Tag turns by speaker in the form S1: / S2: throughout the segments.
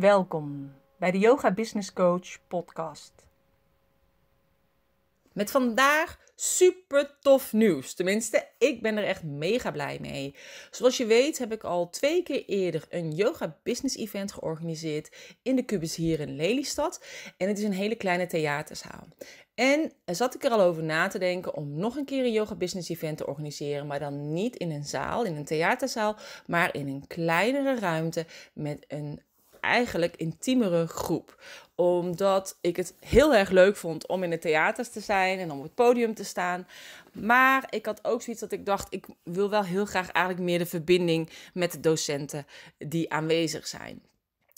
S1: Welkom bij de Yoga Business Coach podcast. Met vandaag super tof nieuws. Tenminste, ik ben er echt mega blij mee. Zoals je weet heb ik al twee keer eerder een yoga business event georganiseerd in de kubus hier in Lelystad. En het is een hele kleine theaterzaal. En zat ik er al over na te denken om nog een keer een yoga business event te organiseren, maar dan niet in een zaal, in een theaterzaal, maar in een kleinere ruimte met een eigenlijk intiemere groep. Omdat ik het heel erg leuk vond om in de theaters te zijn en om op het podium te staan. Maar ik had ook zoiets dat ik dacht, ik wil wel heel graag eigenlijk meer de verbinding met de docenten die aanwezig zijn.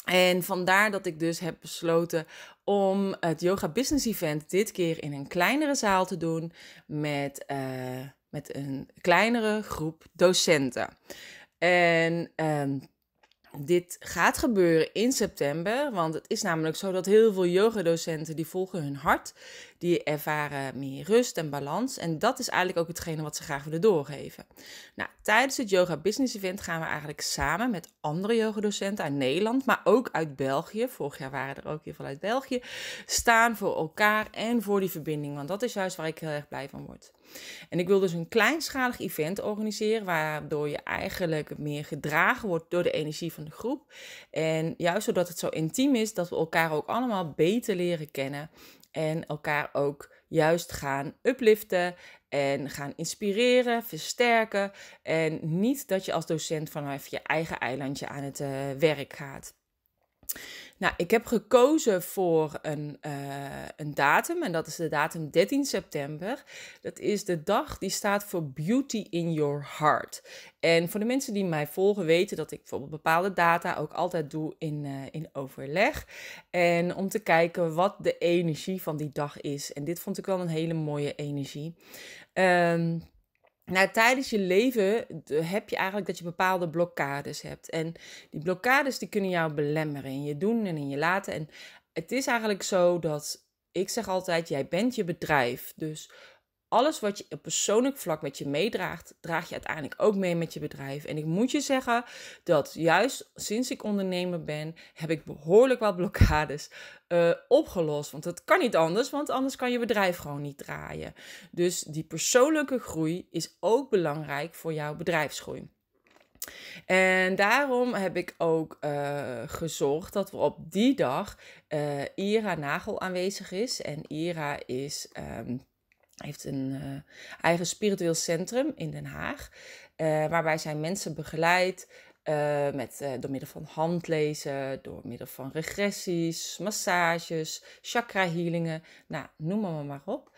S1: En vandaar dat ik dus heb besloten om het Yoga Business Event dit keer in een kleinere zaal te doen met, eh, met een kleinere groep docenten. En ehm, dit gaat gebeuren in september. Want het is namelijk zo dat heel veel yogadocenten die volgen hun hart. Die ervaren meer rust en balans. En dat is eigenlijk ook hetgene wat ze graag willen doorgeven. Nou, tijdens het Yoga Business Event gaan we eigenlijk samen met andere yogadocenten uit Nederland. Maar ook uit België. Vorig jaar waren er ook heel veel uit België. Staan voor elkaar en voor die verbinding. Want dat is juist waar ik heel erg blij van word. En ik wil dus een kleinschalig event organiseren, waardoor je eigenlijk meer gedragen wordt door de energie van de groep. En juist zodat het zo intiem is, dat we elkaar ook allemaal beter leren kennen en elkaar ook juist gaan upliften en gaan inspireren, versterken. En niet dat je als docent vanaf je eigen eilandje aan het eh, werk gaat. Nou, ik heb gekozen voor een, eh, een datum en dat is de datum 13 september. Dat is de dag die staat voor Beauty in Your Heart. En voor de mensen die mij volgen weten dat ik bijvoorbeeld bepaalde data ook altijd doe in, eh, in overleg. En om te kijken wat de energie van die dag is. En dit vond ik wel een hele mooie energie. Um, nou, tijdens je leven heb je eigenlijk dat je bepaalde blokkades hebt. En die blokkades die kunnen jou belemmeren in je doen en in je laten. En het is eigenlijk zo dat ik zeg altijd, jij bent je bedrijf. Dus alles wat je op persoonlijk vlak met je meedraagt, draag je uiteindelijk ook mee met je bedrijf. En ik moet je zeggen dat juist sinds ik ondernemer ben, heb ik behoorlijk wat blokkades eh, opgelost. Want dat kan niet anders, want anders kan je bedrijf gewoon niet draaien. Dus die persoonlijke groei is ook belangrijk voor jouw bedrijfsgroei. En daarom heb ik ook eh, gezorgd dat we op die dag eh, Ira Nagel aanwezig is. En Ira is ehm, heeft een eh, eigen spiritueel centrum in Den Haag. Eh, waarbij zij mensen begeleidt uh, met, door middel van handlezen, door middel van regressies, massages, chakra healingen. Nou, noem maar, maar op.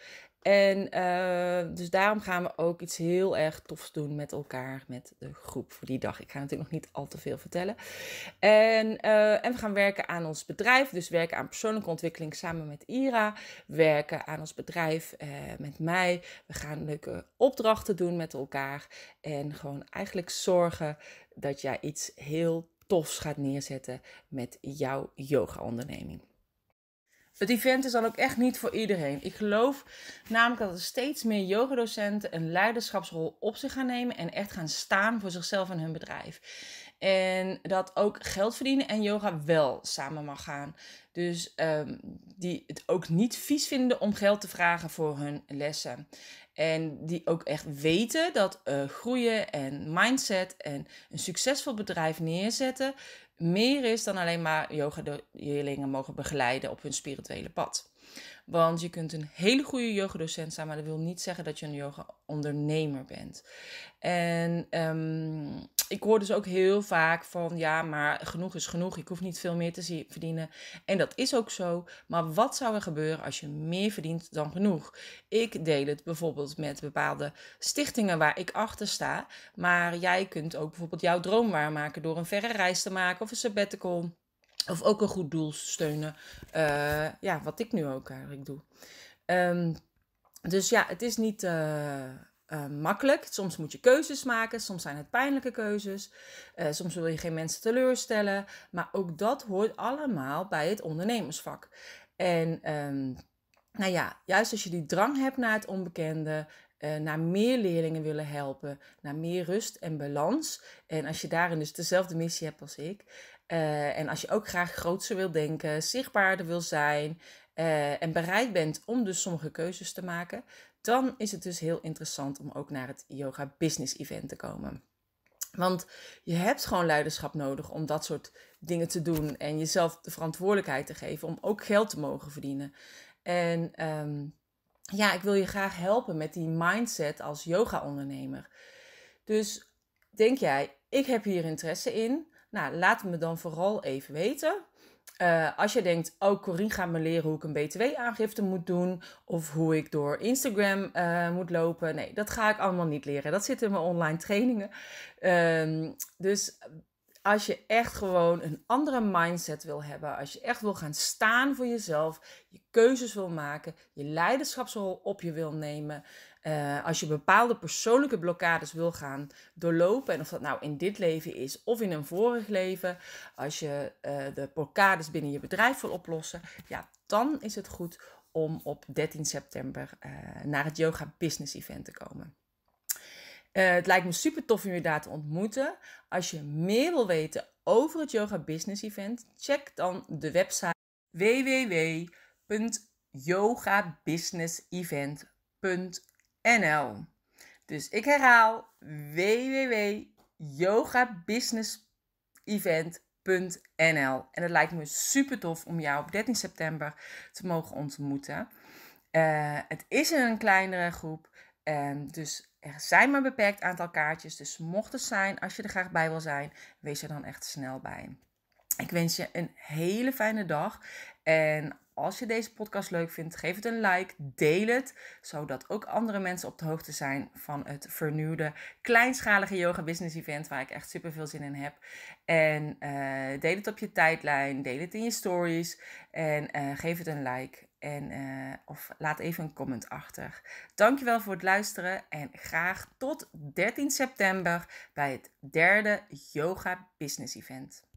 S1: En eh, dus daarom gaan we ook iets heel erg tofs doen met elkaar, met de groep voor die dag. Ik ga natuurlijk nog niet al te veel vertellen. En, eh, en we gaan werken aan ons bedrijf, dus werken aan persoonlijke ontwikkeling samen met Ira. Werken aan ons bedrijf eh, met mij. We gaan leuke opdrachten doen met elkaar. En gewoon eigenlijk zorgen dat jij iets heel tofs gaat neerzetten met jouw yoga-onderneming. Het event is dan ook echt niet voor iedereen. Ik geloof namelijk dat er steeds meer yogadocenten een leiderschapsrol op zich gaan nemen en echt gaan staan voor zichzelf en hun bedrijf. En dat ook geld verdienen en yoga wel samen mag gaan. Dus ehm, die het ook niet vies vinden om geld te vragen voor hun lessen. En die ook echt weten dat uh, groeien en mindset en een succesvol bedrijf neerzetten meer is dan alleen maar yoga-leerlingen mogen begeleiden op hun spirituele pad. Want je kunt een hele goede yogadocent zijn, maar dat wil niet zeggen dat je een yoga-ondernemer bent. En ehm, ik hoor dus ook heel vaak van ja, maar genoeg is genoeg. Ik hoef niet veel meer te verdienen. En dat is ook zo. Maar wat zou er gebeuren als je meer verdient dan genoeg? Ik deel het bijvoorbeeld met bepaalde stichtingen waar ik achter sta. Maar jij kunt ook bijvoorbeeld jouw droom waarmaken door een verre reis te maken of een sabbatical. Of ook een goed doel steunen. Eh, ja, wat ik nu ook eigenlijk doe. Ehm, dus ja, het is niet. Eh, eh, makkelijk. Soms moet je keuzes maken, soms zijn het pijnlijke keuzes, eh, soms wil je geen mensen teleurstellen. Maar ook dat hoort allemaal bij het ondernemersvak. En ehm, nou ja, juist als je die drang hebt naar het onbekende, eh, naar meer leerlingen willen helpen, naar meer rust en balans. En als je daarin dus dezelfde missie hebt als ik. en als je ook graag grootser wil denken, zichtbaarder wil zijn, en bereid bent om dus sommige keuzes te maken, dan is het dus heel interessant om ook naar het Yoga Business Event te komen. Want je hebt gewoon leiderschap nodig om dat soort dingen te doen en jezelf de verantwoordelijkheid te geven om ook geld te mogen verdienen. En ehm, ja, ik wil je graag helpen met die mindset als yoga-ondernemer. Dus denk jij, ik heb hier interesse in. Nou, laat me dan vooral even weten. Eh, als je denkt, oh Corine gaat me leren hoe ik een btw-aangifte moet doen of hoe ik door Instagram eh, moet lopen. Nee, dat ga ik allemaal niet leren. Dat zit in mijn online trainingen. Ehm, dus als je echt gewoon een andere mindset wil hebben, als je echt wil gaan staan voor jezelf, je keuzes wil maken, je leiderschapsrol op je wil nemen, eh, als je bepaalde persoonlijke blokkades wil gaan doorlopen, en of dat nou in dit leven is of in een vorig leven, als je eh, de blokkades binnen je bedrijf wil oplossen, ja, dan is het goed om op 13 september eh, naar het Yoga Business Event te komen. het lijkt me super tof om je daar te ontmoeten. Als je meer wil weten over het Yoga Business Event, check dan de website www.yogabusinessevent.com www.yogabusiness.nl. Dus ik herhaal www.yogabusinessevent.nl. En het lijkt me super tof om jou op 13 september te mogen ontmoeten. Eh, het is een kleinere groep. En ehm, dus er zijn maar een beperkt aantal kaartjes. Dus mocht het zijn, als je er graag bij wil zijn, wees er dan echt snel bij. Ik wens je een hele fijne dag. En als je deze podcast leuk vindt, geef het een like, deel het, zodat ook andere mensen op de hoogte zijn van het vernieuwde kleinschalige yoga business event waar ik echt super veel zin in heb. En eh, deel het op je tijdlijn, deel het in je stories en eh, geef het een like. En, eh, of laat even een comment achter. Dankjewel voor het luisteren en graag tot 13 september bij het derde Yoga Business Event.